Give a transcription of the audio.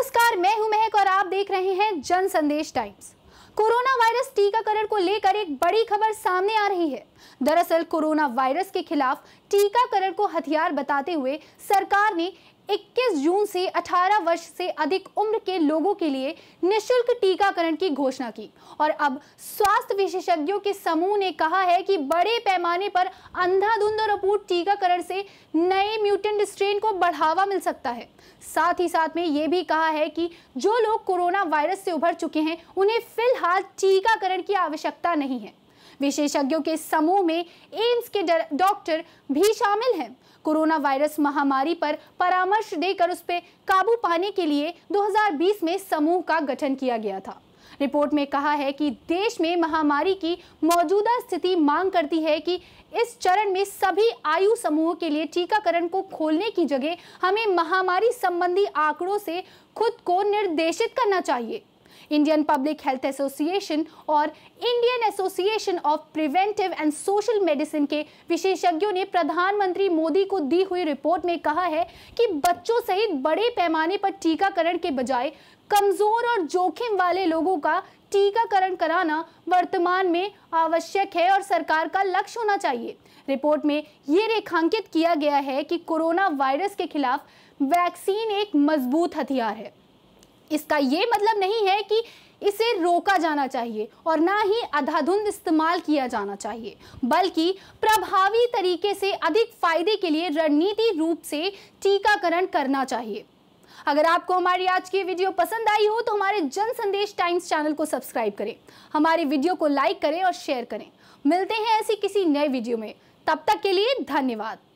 नमस्कार मैं हूं महक और आप देख रहे हैं जन संदेश टाइम्स कोरोना वायरस टीकाकरण को लेकर एक बड़ी खबर सामने आ रही है दरअसल कोरोना वायरस के खिलाफ टीकाकरण को हथियार बताते हुए सरकार ने 21 जून से 18 वर्ष से अधिक उम्र के लोगों के लिए निशुल्क टीकाकरण की घोषणा की और अब स्वास्थ्य विशेषज्ञों के समूह ने कहा है कि बड़े पैमाने पर अंधाधुंध और अपूर्ण टीकाकरण से नए म्यूटेंट स्ट्रेन को बढ़ावा मिल सकता है साथ ही साथ में ये भी कहा है कि जो लोग कोरोना वायरस से उभर चुके हैं उन्हें फिलहाल टीकाकरण की आवश्यकता नहीं है विशेषज्ञों के समूह में एम्स के डॉक्टर भी शामिल हैं कोरोना वायरस महामारी पर परामर्श देकर उस पर काबू पाने के लिए 2020 में समूह का गठन किया गया था रिपोर्ट में कहा है कि देश में महामारी की मौजूदा स्थिति मांग करती है कि इस चरण में सभी आयु समूहों के लिए टीकाकरण को खोलने की जगह हमें महामारी संबंधी आंकड़ों से खुद को निर्देशित करना चाहिए इंडियन पब्लिक हेल्थ एसोसिएशन और Indian association of preventive and social medicine के विशेषज्ञों ने प्रधानमंत्री मोदी को दी हुई रिपोर्ट में कहा है कि बच्चों सहित बड़े पैमाने पर टीकाकरण के बजाय कमजोर और जोखिम वाले लोगों का टीकाकरण कराना वर्तमान में आवश्यक है और सरकार का लक्ष्य होना चाहिए रिपोर्ट में ये रेखांकित किया गया है कि कोरोना वायरस के खिलाफ वैक्सीन एक मजबूत हथियार है इसका ये मतलब नहीं है कि इसे रोका जाना चाहिए और ना ही अधाधुंध इस्तेमाल किया जाना चाहिए बल्कि प्रभावी तरीके से अधिक फायदे के लिए रणनीति रूप से टीकाकरण करना चाहिए अगर आपको हमारी आज की वीडियो पसंद आई हो तो हमारे जन संदेश टाइम्स चैनल को सब्सक्राइब करें हमारी वीडियो को लाइक करें और शेयर करें मिलते हैं ऐसी किसी नए वीडियो में तब तक के लिए धन्यवाद